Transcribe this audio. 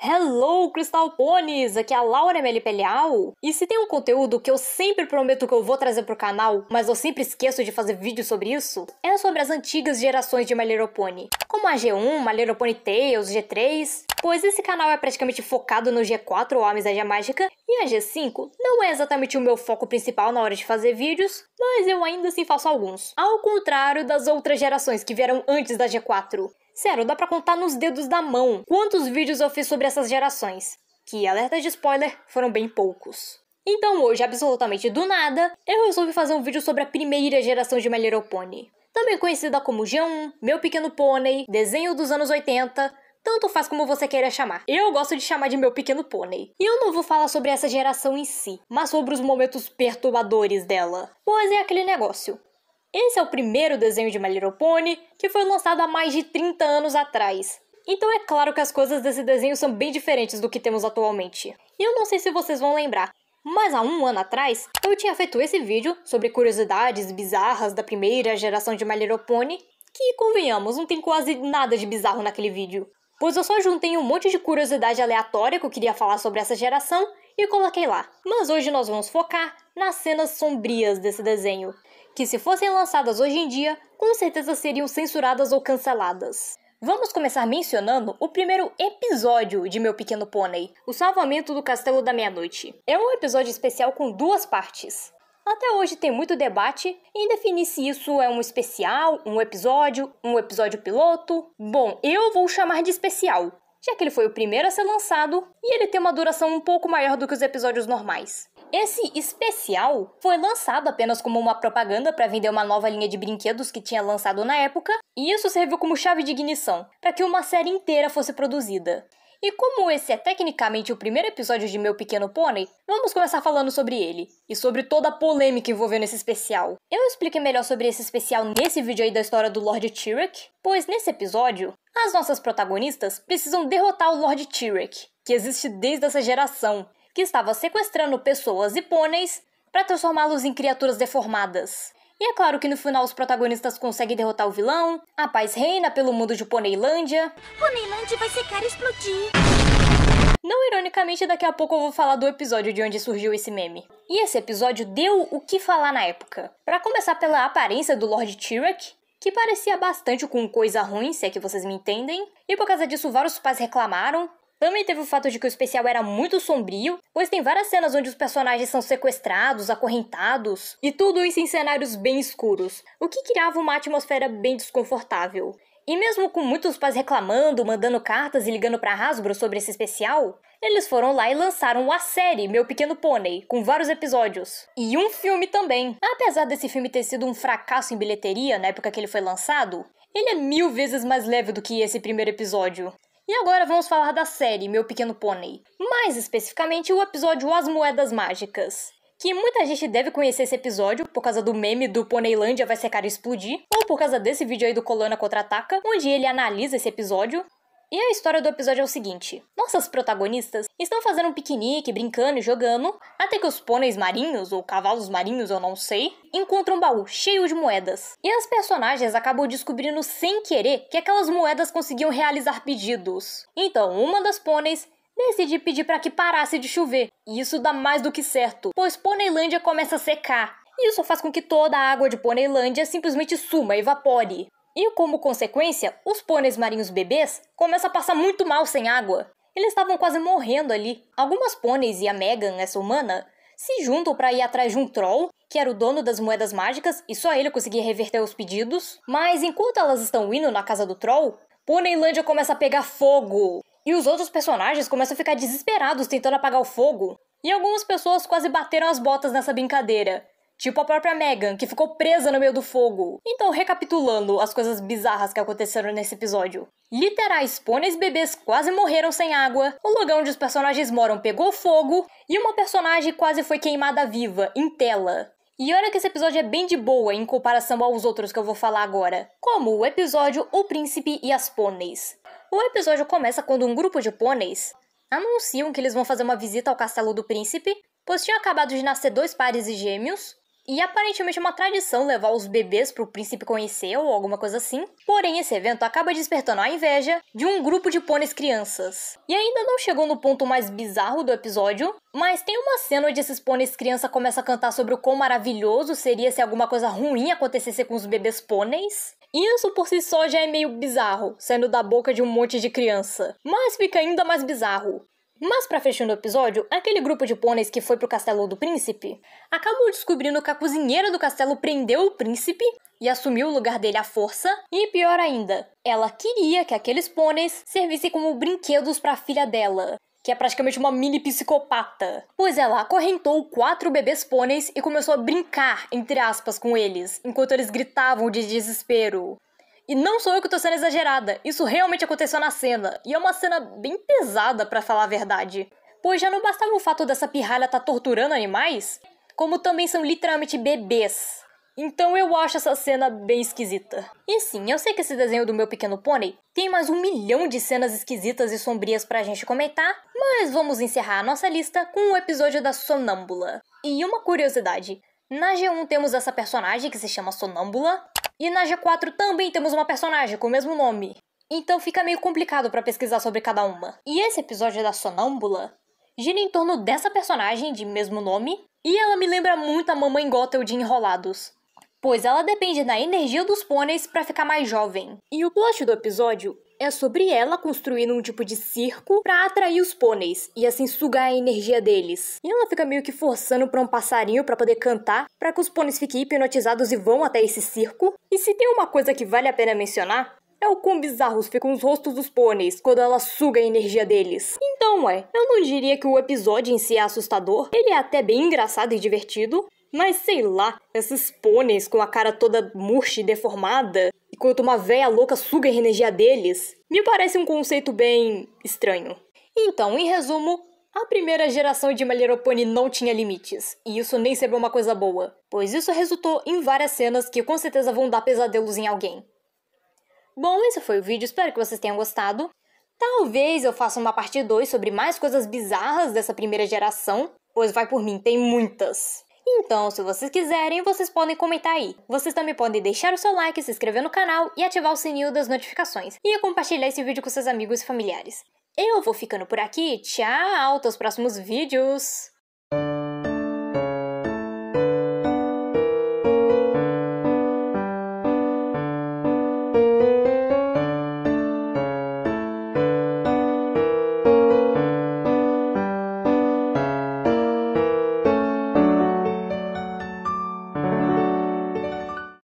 Hello, Crystal Ponies! Aqui é a Laura Melipelial. E se tem um conteúdo que eu sempre prometo que eu vou trazer pro canal, mas eu sempre esqueço de fazer vídeo sobre isso, é sobre as antigas gerações de My Little Pony, como a G1, My Little Pony Tales, G3 pois esse canal é praticamente focado no G4 ou da Mágica e a G5 não é exatamente o meu foco principal na hora de fazer vídeos, mas eu ainda assim faço alguns. Ao contrário das outras gerações que vieram antes da G4. Sério, dá pra contar nos dedos da mão quantos vídeos eu fiz sobre essas gerações. Que, alerta de spoiler, foram bem poucos. Então hoje, absolutamente do nada, eu resolvi fazer um vídeo sobre a primeira geração de My Little Pony. Também conhecida como G1, Meu Pequeno Pony, desenho dos anos 80, tanto faz como você queira chamar. Eu gosto de chamar de meu pequeno pônei. E eu não vou falar sobre essa geração em si, mas sobre os momentos perturbadores dela. Pois é aquele negócio. Esse é o primeiro desenho de My Little Pony que foi lançado há mais de 30 anos atrás. Então é claro que as coisas desse desenho são bem diferentes do que temos atualmente. E eu não sei se vocês vão lembrar, mas há um ano atrás eu tinha feito esse vídeo sobre curiosidades bizarras da primeira geração de My Little Pony, que convenhamos, não tem quase nada de bizarro naquele vídeo pois eu só juntei um monte de curiosidade aleatória que eu queria falar sobre essa geração e coloquei lá. Mas hoje nós vamos focar nas cenas sombrias desse desenho, que se fossem lançadas hoje em dia, com certeza seriam censuradas ou canceladas. Vamos começar mencionando o primeiro episódio de Meu Pequeno Pônei, O Salvamento do Castelo da Meia-Noite. É um episódio especial com duas partes. Até hoje tem muito debate em definir se isso é um especial, um episódio, um episódio piloto. Bom, eu vou chamar de especial, já que ele foi o primeiro a ser lançado e ele tem uma duração um pouco maior do que os episódios normais. Esse especial foi lançado apenas como uma propaganda para vender uma nova linha de brinquedos que tinha lançado na época, e isso serviu como chave de ignição para que uma série inteira fosse produzida. E como esse é tecnicamente o primeiro episódio de Meu Pequeno Pônei, vamos começar falando sobre ele e sobre toda a polêmica envolvendo esse especial. Eu expliquei melhor sobre esse especial nesse vídeo aí da história do Lord Tirek, pois nesse episódio, as nossas protagonistas precisam derrotar o Lord Tirek, que existe desde essa geração, que estava sequestrando pessoas e pôneis para transformá-los em criaturas deformadas. E é claro que no final os protagonistas conseguem derrotar o vilão, a paz reina pelo mundo de Poneilândia. Poneilândia vai secar e explodir! Não ironicamente, daqui a pouco eu vou falar do episódio de onde surgiu esse meme. E esse episódio deu o que falar na época. Para começar pela aparência do Lord Tirak, que parecia bastante com coisa ruim, se é que vocês me entendem, e por causa disso vários pais reclamaram, também teve o fato de que o especial era muito sombrio, pois tem várias cenas onde os personagens são sequestrados, acorrentados, e tudo isso em cenários bem escuros, o que criava uma atmosfera bem desconfortável. E mesmo com muitos pais reclamando, mandando cartas e ligando para Hasbro sobre esse especial, eles foram lá e lançaram a série Meu Pequeno Pônei, com vários episódios. E um filme também. Apesar desse filme ter sido um fracasso em bilheteria na época que ele foi lançado, ele é mil vezes mais leve do que esse primeiro episódio. E agora vamos falar da série Meu Pequeno Pônei, mais especificamente o episódio As Moedas Mágicas. Que muita gente deve conhecer esse episódio por causa do meme do Pôneilândia vai secar e explodir, ou por causa desse vídeo aí do Colana Contra-Ataca, onde ele analisa esse episódio, e a história do episódio é o seguinte: nossas protagonistas estão fazendo um piquenique, brincando e jogando, até que os pôneis marinhos, ou cavalos marinhos, eu não sei, encontram um baú cheio de moedas. E as personagens acabam descobrindo sem querer que aquelas moedas conseguiam realizar pedidos. Então, uma das pôneis decide pedir para que parasse de chover. E isso dá mais do que certo, pois Poneilândia começa a secar. E isso faz com que toda a água de Poneilândia simplesmente suma, evapore. E como consequência, os pôneis marinhos bebês começam a passar muito mal sem água. Eles estavam quase morrendo ali. Algumas pôneis e a Megan, essa humana, se juntam para ir atrás de um troll, que era o dono das moedas mágicas e só ele conseguia reverter os pedidos. Mas enquanto elas estão indo na casa do troll, Pôneilândia começa a pegar fogo. E os outros personagens começam a ficar desesperados tentando apagar o fogo. E algumas pessoas quase bateram as botas nessa brincadeira. Tipo a própria Megan, que ficou presa no meio do fogo. Então, recapitulando as coisas bizarras que aconteceram nesse episódio. Literais pôneis bebês quase morreram sem água, o lugar onde os personagens moram pegou fogo e uma personagem quase foi queimada viva, em tela. E olha que esse episódio é bem de boa em comparação aos outros que eu vou falar agora, como o episódio O Príncipe e as Pôneis. O episódio começa quando um grupo de pôneis anunciam que eles vão fazer uma visita ao castelo do príncipe, pois tinham acabado de nascer dois pares de gêmeos, e aparentemente é uma tradição levar os bebês para o príncipe conhecer ou alguma coisa assim. Porém, esse evento acaba despertando a inveja de um grupo de pôneis crianças. E ainda não chegou no ponto mais bizarro do episódio, mas tem uma cena onde esses pôneis crianças começa a cantar sobre o quão maravilhoso seria se alguma coisa ruim acontecesse com os bebês pôneis. Isso por si só já é meio bizarro, saindo da boca de um monte de criança. Mas fica ainda mais bizarro mas para fechando o episódio, aquele grupo de pôneis que foi pro castelo do príncipe acabou descobrindo que a cozinheira do castelo prendeu o príncipe e assumiu o lugar dele à força, e pior ainda, ela queria que aqueles pôneis servissem como brinquedos para a filha dela que é praticamente uma mini psicopata. Pois ela acorrentou quatro bebês pôneis e começou a brincar, entre aspas, com eles, enquanto eles gritavam de desespero. E não sou eu que tô sendo exagerada, isso realmente aconteceu na cena, e é uma cena bem pesada para falar a verdade. Pois já não bastava o fato dessa pirralha estar tá torturando animais, como também são literalmente bebês. Então eu acho essa cena bem esquisita. E sim, eu sei que esse desenho do meu pequeno pônei tem mais um milhão de cenas esquisitas e sombrias pra gente comentar, mas vamos encerrar a nossa lista com o episódio da Sonâmbula. E uma curiosidade: na G1 temos essa personagem que se chama Sonâmbula, e na G4 também temos uma personagem com o mesmo nome. Então fica meio complicado para pesquisar sobre cada uma. E esse episódio da Sonâmbula gira em torno dessa personagem de mesmo nome, e ela me lembra muito a Mamãe Gothel de Enrolados, pois ela depende da energia dos pôneis para ficar mais jovem. E o plot do episódio é sobre ela construindo um tipo de circo para atrair os pôneis e assim sugar a energia deles. E ela fica meio que forçando para um passarinho para poder cantar, para que os pôneis fiquem hipnotizados e vão até esse circo. E se tem uma coisa que vale a pena mencionar, é o quão bizarros ficam os rostos dos pôneis quando ela suga a energia deles. Então, ué, eu não diria que o episódio em si é assustador, ele é até bem engraçado e divertido, mas sei lá, esses pôneis com a cara toda murcha e deformada, e quando uma véia louca suga a energia deles, me parece um conceito bem estranho. Então, em resumo, a primeira geração de My Little Pony não tinha limites, e isso nem sempre é uma coisa boa, pois isso resultou em várias cenas que com certeza vão dar pesadelos em alguém. Bom, esse foi o vídeo, espero que vocês tenham gostado. Talvez eu faça uma parte 2 sobre mais coisas bizarras dessa primeira geração, pois vai por mim, tem muitas. Então, se vocês quiserem, vocês podem comentar aí. Vocês também podem deixar o seu like, se inscrever no canal e ativar o sininho das notificações. E compartilhar esse vídeo com seus amigos e familiares. Eu vou ficando por aqui. Tchau, até os próximos vídeos!